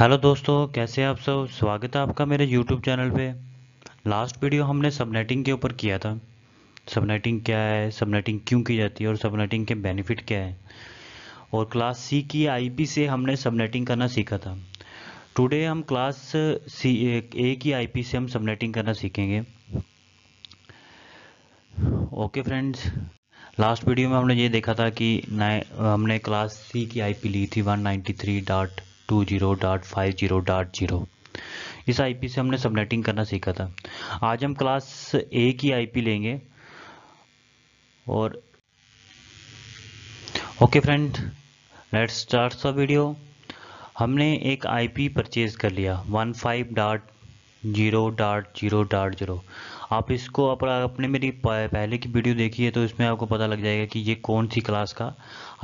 hello दोस्तों कैसे आप सब स्वागत है आपका मेरे यूट्यूब चैनल पे लास्ट वीडियो हमने सबनेटिंग के ऊपर किया था सबनेटिंग क्या है सबनेटिंग क्यों की जाती है और सबनेटिंग के बेनिफिट क्या है और क्लास सी की आईपी से हमने सबनेटिंग करना सीखा था टुडे हम क्लास सी ए की आईपी से हम सबनेटिंग करना सीखेंगे ओके फ्रेंड्स लास्ट वीडियो में हमने ये देखा था कि हमने क्लास सी की आई ली थी one dot two zero dot five zero dot zero इस आईपी से हमने सबनेटिंग करना सीखा था आज हम क्लास ए की आईपी लेंगे और okay friend let's start the video हमने एक आईपी परचेज कर लिया one five dot zero dot zero dot zero आप इसको अपने मेरी पहले की वीडियो देखी है तो इसमें आपको पता लग जाएगा कि ये कौन सी क्लास का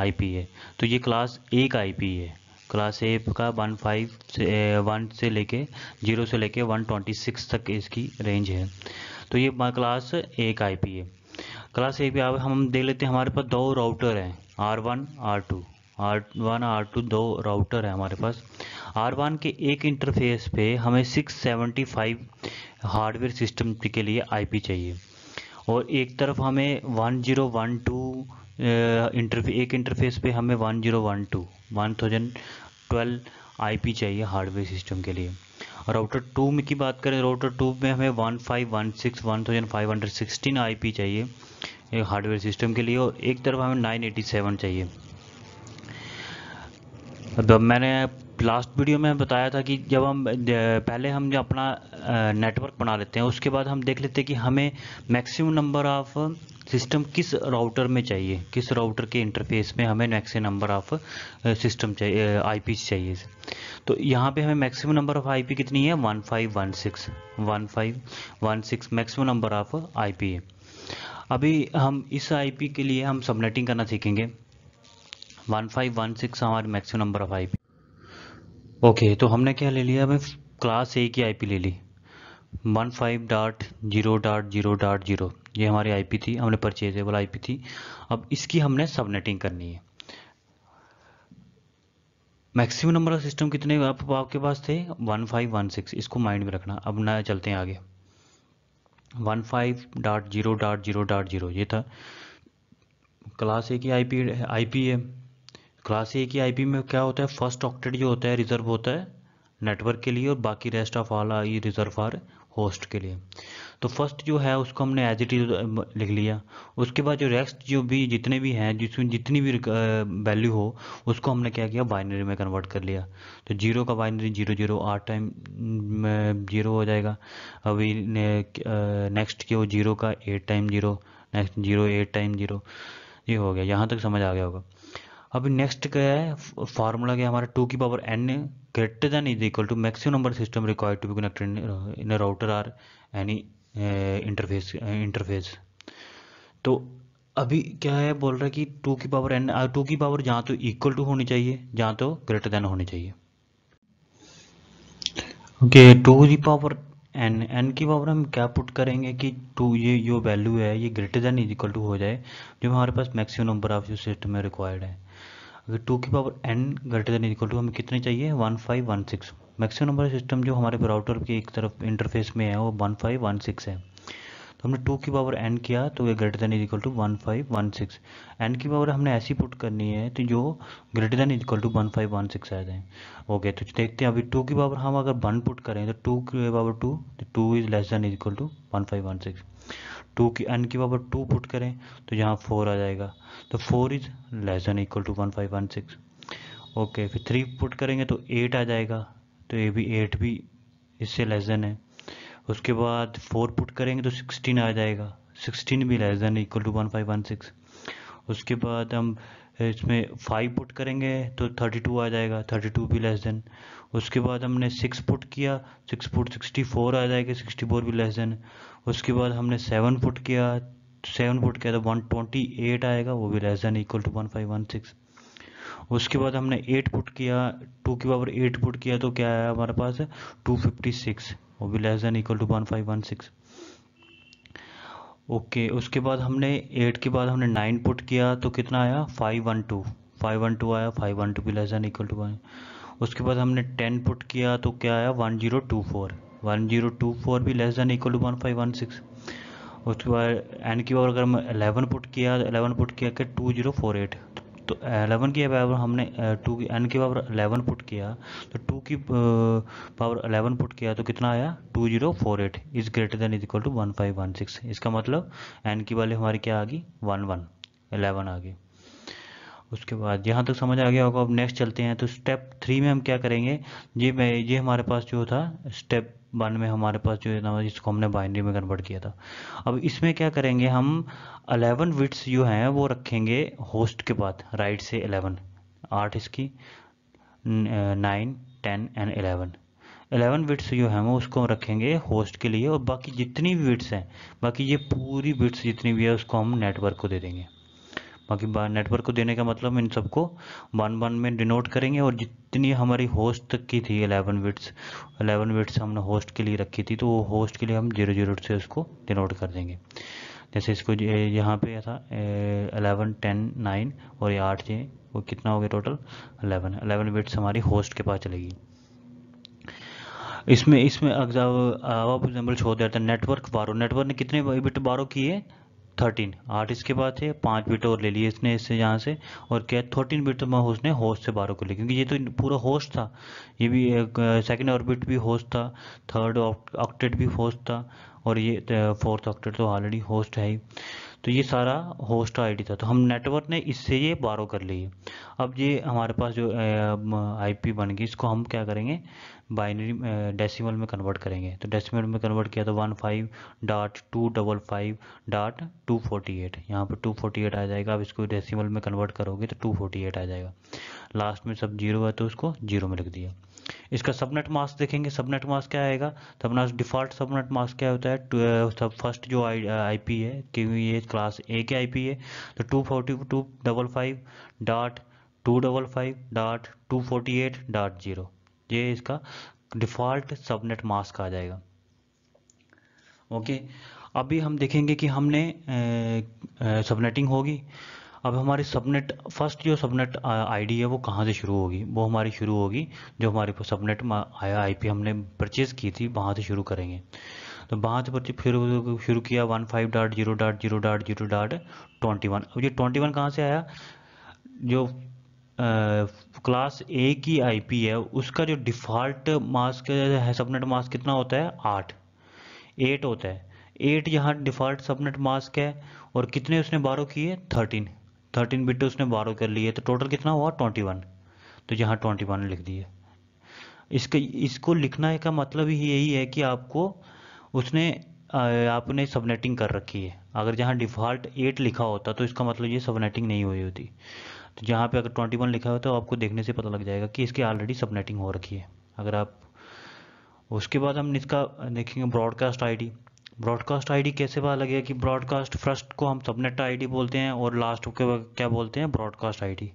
आईपी है तो ये क्लास एक आई आईपी है क्लास एफ का वन फाइव से वन से लेके जीरो से लेके वन ट्वेंटी सिक्स तक इसकी रेंज है तो ये क्लास ए का आई पी है क्लास ए पी हम देख लेते हैं हमारे पास दो राउटर हैं R one R two R one R two दो राउटर हैं हमारे पास आर वन के एक इंटरफेस पे हमें 675 हार्डवेयर सिस्टम के लिए पी चाहिए और एक तरफ हमें 1012 इंटरफे एक इंटरफेस पे हमें 1012 1000 ट्वेल्व आईपी चाहिए हार्डवेयर सिस्टम के लिए राउटर टू में की बात करें राउटर टू में हमें one five one six one thousand five hundred sixteen I P चाहिए हार्डवेयर सिस्टम के लिए और एक तरफ हमें नाइन एटी सेवन चाहिए अब मैंने लास्ट वीडियो में बताया था कि जब हम पहले हम जो अपना नेटवर्क बना लेते हैं उसके बाद हम देख लेते हैं कि हमें मैक्सिमम नंबर ऑफ सिस्टम किस राउटर में चाहिए किस राउटर के इंटरफेस में हमें मैक्सिमम नंबर ऑफ सिस्टम चाहिए आई चाहिए तो यहाँ पे हमें मैक्सिमम नंबर ऑफ आई कितनी है one five one six one five one six maximum number of I है अभी हम इस आईपी के लिए हम सबनेटिंग करना सीखेंगे वन फाइव वन सिक्स हमारे maximum number of IP okay तो हमने क्या ले लिया हमें क्लास ए की आईपी ले ली one five dot zero dot zero dot zero ये हमारी आईपी थी हमने परचेजेबल आईपी थी अब इसकी हमने सबनेटिंग करनी है मैक्सिमम नंबर ऑफ सिस्टम कितने आप, आपके पास थे वन फाइव वन सिक्स इसको माइंड में रखना अब ना चलते हैं आगे one five dot zero dot zero dot zero ये था क्लास ए की आईपी आईपी है क्लास ए की आईपी में क्या होता है फर्स्ट ऑक्टेट जो होता है रिजर्व होता है नेटवर्क के लिए और बाकी rest of all I reserve are host के लिए तो फर्स्ट जो है उसको हमने एज इट इज लिख लिया उसके बाद जो रेस्ट जो भी जितने भी हैं जिसमें जितनी भी वैल्यू हो उसको हमने क्या किया बाइनरी में कन्वर्ट कर लिया तो जीरो का बाइनरी जीरो जीरो आठ टाइम जीरो हो जाएगा अभी ने, नेक्स्ट के वो जीरो का eight time zero next zero eight time zero ये हो गया यहाँ तक समझ आ गया होगा अभी नेक्स्ट क्या है फार्मूला क्या हमारा टू की power n greater than is equal to maximum number system required to be connected in router or any interface interface तो अभी क्या है बोल रहा है कि टू की पावर एन टू की पावर जहाँ तो इक्वल टू होनी चाहिए जहाँ तो ग्रेटर देन होनी चाहिए ओके टू की पावर एन एन की पावर हम क्या पुट करेंगे कि टू ये जो वैल्यू है ये greater than is equal to हो जाए जो हमारे पास मैक्सिमम नंबर ऑफ जो सिस्टम में रिक्वायर्ड है अगर टू की power n greater than equal to हमें कितने चाहिए one five one six maximum number system जो हमारे राउटर की एक तरफ इंटरफेस में है वो वन फाइव वन सिक्स है तो हमने टू की पावर एन किया तो ये greater than equal to one five one six n की पावर हमने ऐसी पुट करनी है तो जो greater than equal to one five one six आ जाए ओके तो देखते हैं अभी टू की पावर हम अगर वन पुट करें तो टू की पावर टू तो two is less than equal to one five one six two की अन की पावर टू पुट करें तो यहाँ फोर आ जाएगा तो four is less than equal to one five one six okay फिर थ्री पुट करेंगे तो एट आ जाएगा तो ये भी एट भी इससे लेस देन है उसके बाद फोर पुट करेंगे तो सिक्सटीन आ जाएगा सिक्सटीन भी less than equal to one five one six उसके बाद हम इसमें फाइव पुट करेंगे तो थर्टी टू आ जाएगा थर्टी टू भी लेस देन उसके बाद हमने सिक्स पुट किया सिक्स पुट सिक्सटी फोर आ जाएगा सिक्सटी फोर भी लेस देन उसके बाद हमने सेवन पुट किया सेवन पुट किया तो वन ट्वेंटी एट आएगा वो भी less than equal to one five one six उसके बाद हमने एट पुट किया टू के पावर एट पुट किया तो क्या आया हमारे पास टू फिफ्टी सिक्स वो भी less than equal to one five one six okay उसके बाद हमने एट के बाद हमने नाइन पुट किया तो कितना आया five one two five one two आया फाइव वन टू भी less than equal to one उसके बाद हमने टेन पुट किया तो क्या आया one zero two four one zero two four भी less than equal to one five one six उसके बाद एन की बाद अगर हम एलेवन पुट किया तो एलेवन पुट किया कि टू जीरो फोर एट तो एलेवन की पावर हमने टू की एन की पावर अलेवन पुट किया तो टू की पावर अलेवन पुट किया तो कितना आया two zero four eight is greater than is equal to one five one six इसका मतलब एन की वाली हमारी क्या आ गई वन वन एलेवन आ गई उसके बाद यहाँ तक समझ आ गया होगा अब नेक्स्ट चलते हैं तो स्टेप थ्री में हम क्या करेंगे ये ये हमारे पास जो था स्टेप वन में हमारे पास जो है जिसको इसको हमने बाइनरी में कन्वर्ट किया था अब इसमें क्या करेंगे हम अलेवन विट्स जो हैं वो रखेंगे होस्ट के बाद राइट से अलेवन आठ इसकी nine ten and eleven eleven bits जो हैं वो उसको हम रखेंगे होस्ट के लिए और बाकी जितनी भी विट्स हैं बाकी ये पूरी विट्स जितनी भी है उसको हम नेटवर्क को दे देंगे बाकी नेटवर्क को देने का मतलब इन सबको वन वन में डिनोट करेंगे और जितनी हमारी होस्ट तक की थी एलेवन विट्स एलेवन विट्स हमने होस्ट के लिए रखी थी तो वो होस्ट के लिए हम जीरो जीरो से उसको डिनोट कर देंगे जैसे इसको यहाँ पे था एलेवन टेन नाइन और ये आठ थे वो कितना हो गया टोटल अलेवन अलेवन विट्स हमारी होस्ट के पास चलेगी इसमें इसमें एग्जाम्पल छोड़ देता है नेटवर्क बारो नेटवर्क ने कितने बिट बारो किए थर्टीन आठ इसके बाद है पाँच बिट और ले लिए इसने इससे यहाँ से और क्या थर्टीन बिट तो उसने होस्ट से बारह को लिया क्योंकि ये तो पूरा होस्ट था ये भी सेकेंड ऑर्बिट भी होस्ट था थर्ड ऑक्टेट भी होस्ट था और ये फोर्थ ऑक्टेट तो ऑलरेडी होस्ट है ही तो ये सारा होस्ट आईडी था तो हम नेटवर्क ने इससे ये बारो कर लिए अब ये हमारे पास जो आईपी बन गई इसको हम क्या करेंगे बाइनरी डेसिमल में कन्वर्ट करेंगे तो डेसिमल में कन्वर्ट किया तो one five dot two double five dot two forty eight यहाँ पर टू फोर्टी एट आ जाएगा अब इसको डेसिमल में कन्वर्ट करोगे तो टू फोर्टी एट आ जाएगा लास्ट में सब जीरो है तो उसको जीरो में लिख दिया इसका सबनेट मास्क देखेंगे सबनेट मास्क क्या आएगा तो अपना डिफॉल्ट सबनेट मास्क क्या होता है सब फर्स्ट जो आईपी है क्योंकि ये क्लास ए के आईपी है तो two forty two double five dot two double five dot two forty eight dot zero ये इसका डिफ़ॉल्ट सबनेट मास्क आ जाएगा ओके अभी हम देखेंगे कि हमने सबनेटिंग होगी अब हमारी सबनेट फर्स्ट जो सबनेट आईडी है वो कहाँ से शुरू होगी वो हमारी शुरू होगी जो हमारे सबनेट आया आईपी हमने परचेज़ की थी वहाँ से शुरू करेंगे तो वहाँ से परचेज फिर शुरू किया one five dot zero dot zero dot zero dot twenty one अब ये ट्वेंटी वन कहाँ से आया जो क्लास ए की आईपी है उसका जो डिफ़ॉल्ट मास्क है सबनेट मास्क कितना होता है आठ एट होता है एट यहाँ डिफ़ॉल्ट सबनेट मास्क है और कितने उसने बारह किए थर्टीन थर्टीन बिट उसने बारह कर लिए तो टोटल कितना हुआ ट्वेंटी वन तो यहाँ ट्वेंटी वन लिख दिए इसके इसको लिखना का मतलब यही है कि आपको उसने आपने सबनेटिंग कर रखी है अगर जहाँ डिफ़ॉल्ट एट लिखा होता तो इसका मतलब ये सबनेटिंग नहीं हुई होती तो जहाँ पे अगर ट्वेंटी वन लिखा होता तो आपको देखने से पता लग जाएगा कि इसकी ऑलरेडी सबनेटिंग हो रखी है अगर आप उसके बाद हम इसका देखेंगे ब्रॉडकास्ट आई ब्रॉडकास्ट आईडी कैसे पता लगेगा कि ब्रॉडकास्ट फर्स्ट को हम सबनेट आईडी बोलते हैं और लास्ट को क्या बोलते हैं ब्रॉडकास्ट आईडी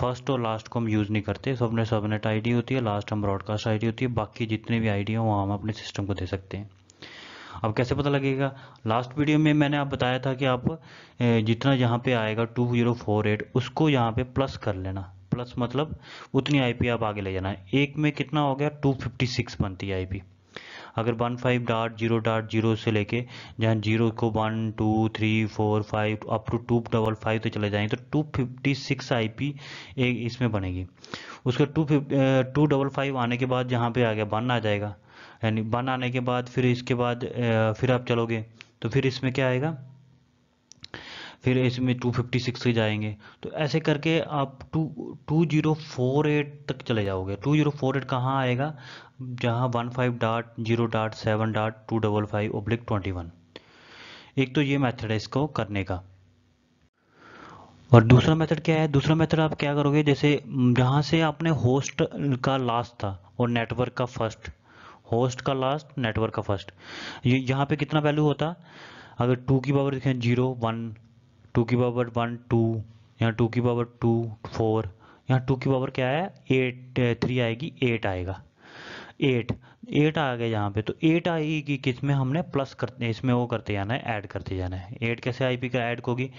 फर्स्ट और लास्ट को हम यूज़ नहीं करते सबने सबनेट आईडी होती है लास्ट हम ब्रॉडकास्ट आईडी होती है बाकी जितनी भी आईडी हैं वो हम अपने सिस्टम को दे सकते हैं अब कैसे पता लगेगा लास्ट वीडियो में मैंने आप बताया था कि आप जितना यहाँ पे आएगा टू जीरो फोर एट उसको यहाँ पे प्लस कर लेना प्लस मतलब उतनी आईपी आप आगे ले जाना है एक में कितना हो गया टू फिफ्टी सिक्स बनती है आईपी अगर one five dot zero dot zero से लेके जहाँ जीरो को one two three four five up to two double five तो चले जाएंगे तो two fifty six I P एक इसमें बनेगी उसका टू टू डबल फाइव आने के बाद जहाँ पे आ गया वन आ जाएगा यानी वन आने के बाद फिर इसके बाद फिर आप चलोगे तो फिर इसमें क्या आएगा फिर इसमें टू फिफ्टी सिक्स से जाएंगे तो ऐसे करके आप two two zero four eight तक चले जाओगे टू जीरो फोर एट कहाँ आएगा जहाँ one five dot zero dot seven dot two double five oblique twenty one एक तो ये मेथड है इसको करने का और दूसरा मेथड क्या है दूसरा मेथड आप क्या करोगे जैसे जहाँ से आपने होस्ट का लास्ट था और नेटवर्क का फर्स्ट होस्ट का लास्ट नेटवर्क का फर्स्ट ये यह यहाँ पे कितना वैल्यू होता अगर टू की पावर देखें जीरो वन टू की पावर वन टू यहाँ टू की पावर टू फोर यहाँ टू की पावर क्या है एट थ्री आएगी एट आएगा एट एट आ गया यहाँ पे तो एट आएगी किस में हमने प्लस करते इसमें वो करते जाना है ऐड करते जाना है एट कैसे आई पी का ऐड होगी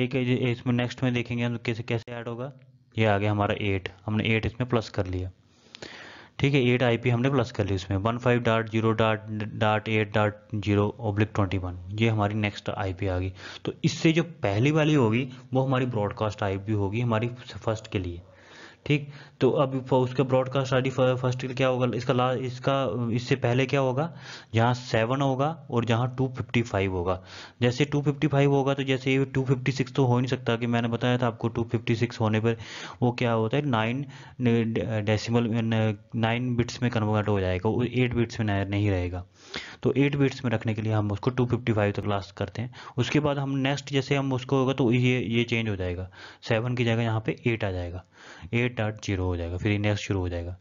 एक इसमें नेक्स्ट में देखेंगे हम कैसे कैसे ऐड होगा ये आ गया हमारा एट हमने एट इसमें प्लस कर लिया ठीक है एट आई पी हमने प्लस कर ली उसमें one five dot zero dot dot eight dot zero oblique twenty one ये हमारी नेक्स्ट आई पी आ गई तो इससे जो पहली वाली होगी वो हमारी ब्रॉडकास्ट आई पी होगी हमारी फर्स्ट के लिए ठीक तो अब उसका ब्रॉडकास्ट आईडी फर्स्ट क्या होगा इसका ला इसका इससे पहले क्या होगा यहाँ सेवन होगा और जहाँ टू फिफ्टी फाइव होगा जैसे टू फिफ्टी फाइव होगा तो जैसे ये टू फिफ्टी सिक्स तो हो नहीं सकता कि मैंने बताया था आपको टू फिफ्टी सिक्स होने पर वो क्या होता है नाइन डेसीमल नाइन बिट्स में कन्वर्ट हो जाएगा वो एट बिट्स में नहीं रहेगा तो एट बिट्स में रखने के लिए हम उसको टू फिफ्टी फाइव तक लास्ट करते हैं उसके बाद हम नेक्स्ट जैसे हम उसको होगा तो ये ये चेंज हो जाएगा सेवन की जगह यहाँ पे एट आ जाएगा एट डॉट जीरो हो जाएगा फिर ये नेक्स्ट शुरू हो जाएगा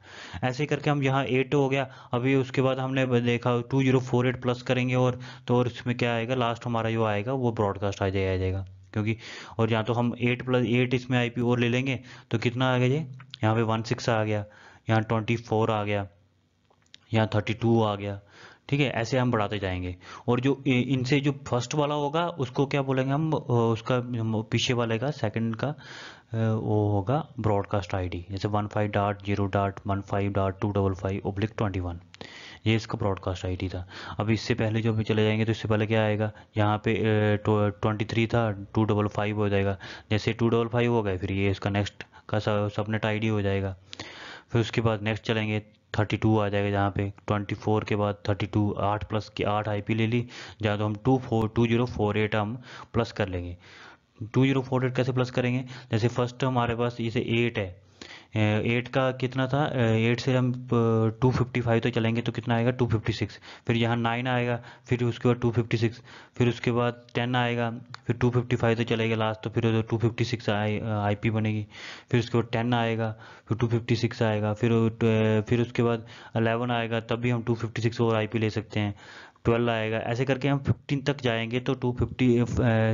ऐसे करके हम यहाँ एट हो गया अभी उसके बाद हमने देखा two zero four eight plus करेंगे और तो और इसमें क्या आएगा लास्ट हमारा जो आएगा वो ब्रॉडकास्ट आ जाएगा जाएगा क्योंकि और यहाँ तो हम एट प्लस एट इसमें आई पी और ले लेंगे तो कितना आ गया ये यहाँ पे वन सिक्स आ गया यहाँ ट्वेंटी फोर आ गया यहाँ थर्टी टू आ गया ठीक है ऐसे हम बढ़ाते जाएंगे और जो इनसे जो फर्स्ट वाला होगा उसको क्या बोलेंगे हम उसका पीछे वाले का सेकंड का वो होगा ब्रॉडकास्ट आईडी जैसे one five dot zero dot one five dot two double five oblique twenty one ये इसका ब्रॉडकास्ट आईडी था अब इससे पहले जो हम चले जाएंगे तो इससे पहले क्या आएगा यहाँ पे ट्वेंटी थ्री था टू डबल फाइव हो जाएगा जैसे टू डबल फाइव हो गए फिर ये इसका नेक्स्ट का सबनेट आईडी हो जाएगा फिर उसके बाद नेक्स्ट चलेंगे थर्टी टू आ जाएगा जहाँ पे ट्वेंटी फोर के बाद थर्टी टू आठ प्लस की आठ आई पी ले ली जहाँ तो हम two four two zero four eight हम प्लस कर लेंगे टू जीरो फोर एट कैसे प्लस करेंगे जैसे फर्स्ट हमारे पास इसे एट है एट का कितना था एट से हम टू फिफ्टी फाइव तो चलेंगे तो कितना आएगा टू फिफ्टी सिक्स फिर यहाँ नाइन आएगा फिर उसके बाद टू फिफ्टी सिक्स फिर उसके बाद टेन आएगा फिर टू फिफ्टी फाइव तो चलेगा लास्ट तो फिर two fifty six I P बनेगी फिर उसके बाद टेन आएगा फिर टू फिफ्टी सिक्स आएगा फिर फिर उसके बाद अलेवन आएगा तब भी हम टू फिफ्टी सिक्स और आई पी ले सकते हैं ट्वेल्व आएगा ऐसे करके हम फिफ्टीन तक जाएंगे तो two fifty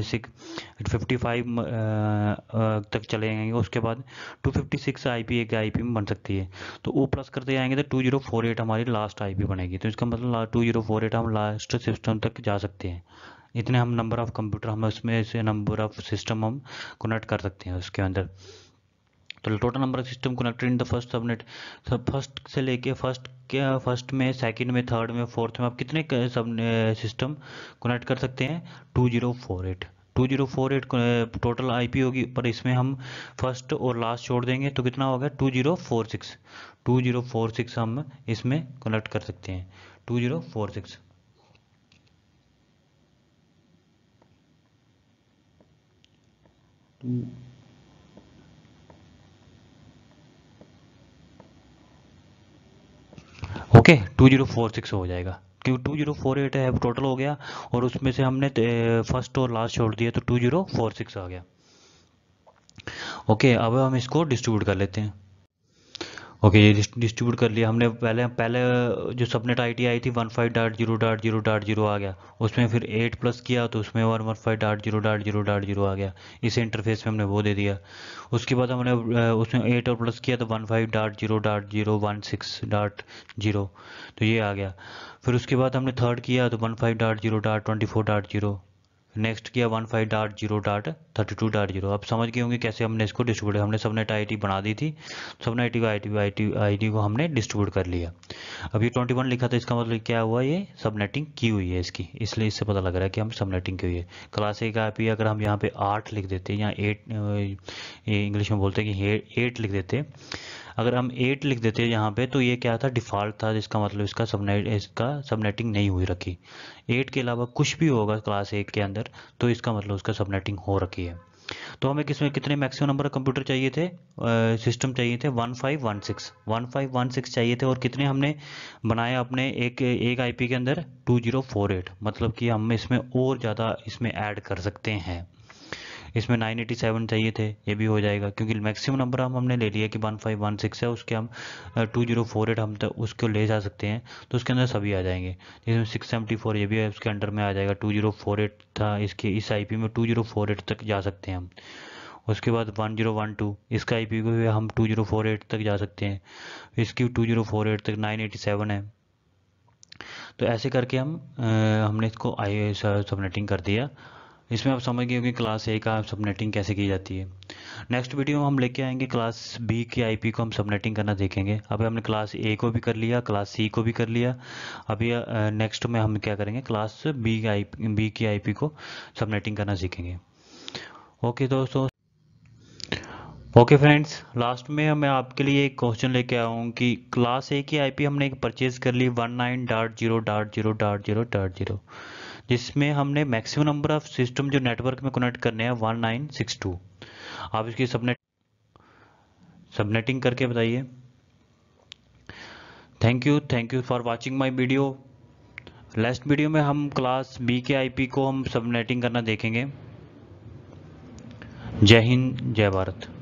six fifty five तक चले जाएंगे उसके बाद two fifty six I P एक आई पी में बन सकती है तो वो प्लस करते जाएंगे तो टू जीरो फोर एट हमारी लास्ट आई पी बनेगी तो इसका मतलब टू जीरो फोर एट हम लास्ट सिस्टम तक जा सकते हैं इतने हम नंबर ऑफ़ कंप्यूटर हम उसमें से नंबर ऑफ़ सिस्टम हम कनेक्ट कर सकते हैं उसके अंदर तो total number of system connected in the first subnet first से लेके फर्स्ट क्या फर्स्ट में सेकंड में थर्ड में फोर्थ में आप कितने सब सिस्टम कनेक्ट कर सकते हैं two zero four eight two zero four eight total IP होगी पर इसमें हम फर्स्ट और लास्ट छोड़ देंगे तो कितना होगा two zero four six two zero four six हम इसमें कनेक्ट कर सकते हैं two zero four six two okay two zero four six हो जाएगा क्योंकि टू जीरो फोर एट है टोटल हो गया और उसमें से हमने फर्स्ट और लास्ट छोड़ दिया तो टू जीरो फोर सिक्स आ गया ओके अब हम इसको डिस्ट्रीब्यूट कर लेते हैं ओके ये डिस्ट्रीब्यूट कर लिया हमने पहले पहले जो सबनेट आई आई थी one five dot zero dot zero dot zero आ गया उसमें फिर एट प्लस किया तो उसमें one one five dot zero dot zero dot zero आ गया इस इंटरफेस में हमने वो दे दिया उसके बाद हमने उसमें एट और प्लस किया तो one five dot zero dot zero one six dot zero तो ये आ गया फिर उसके बाद हमने थर्ड किया तो one five dot zero dot twenty four dot zero next किया one five dot zero dot thirty two dot zero अब समझ गए होंगे कैसे हमने इसको डिस्ट्रीब्यूट हमने सबनेट आई बना दी थी सबनेट को आई टी आई डी को हमने डिस्ट्रीब्यूट कर लिया अब ये ट्वेंटी वन लिखा था इसका मतलब क्या हुआ ये सबनेटिंग की हुई है इसकी इसलिए इससे पता लग रहा है कि हम सबनेटिंग की हुई है क्लास ए का आई अगर हम यहाँ पे आठ लिख देते या एट इंग्लिश में बोलते हैं कि एट लिख देते अगर हम एट लिख देते यहाँ पे तो ये क्या था डिफ़ॉल्ट था जिसका मतलब इसका सबनेट इसका सबनेटिंग नहीं हुई रखी एट के अलावा कुछ भी होगा क्लास एट के अंदर तो इसका मतलब उसका सबनेटिंग हो रखी है तो हमें किसमें कितने मैक्सिमम नंबर कंप्यूटर चाहिए थे सिस्टम चाहिए थे one five one six one five one six चाहिए थे और कितने हमने बनाए अपने एक एक आईपी के अंदर टू जीरो फोर एट मतलब कि हम इसमें और ज़्यादा इसमें ऐड कर सकते हैं इसमें नाइन एटी सेवन चाहिए थे ये भी हो जाएगा क्योंकि मैक्सिमम नंबर हम हमने ले लिया कि वन फाइव वन सिक्स है उसके हम टू जीरो फोर एट हम तक तो उसको ले जा सकते हैं तो उसके अंदर सभी आ जाएंगे जिसमें सिक्स सेवेंटी फोर ये भी है उसके अंडर में आ जाएगा टू जीरो फोर एट था इसके इस आई पी में टू जीरो फोर एट तक जा सकते हैं हम उसके बाद वन जीरो वन टू इसका आई पी को भी हम टू जीरो फोर एट तक जा सकते हैं इसकी टू जीरो फोर एट तक नाइन एटी सेवन है तो ऐसे करके हम आ, हमने इसको आई सबनेटिंग कर दिया इसमें आप समझ गए होंगे क्लास ए का सबनेटिंग कैसे की जाती है नेक्स्ट वीडियो में हम लेके आएंगे क्लास बी की आईपी को हम सबनेटिंग करना देखेंगे अभी हमने क्लास ए को भी कर लिया क्लास सी को भी कर लिया अभी नेक्स्ट में हम क्या करेंगे क्लास बी आई बी की आई को सबनेटिंग करना सीखेंगे ओके दोस्तों ओके फ्रेंड्स लास्ट में मैं आपके लिए एक क्वेश्चन लेके आया हूँ कि क्लास ए की आईपी हमने एक परचेज कर ली one nine dot zero dot zero dot zero dot zero जिसमें हमने मैक्सिमम नंबर ऑफ सिस्टम जो नेटवर्क में कनेक्ट करने हैं वन नाइन सिक्स टू आप इसकी सबनेट सबनेटिंग करके बताइए thank you thank you for watching my video last video में हम क्लास बी के पी को हम सबनेटिंग करना देखेंगे जय हिंद जय भारत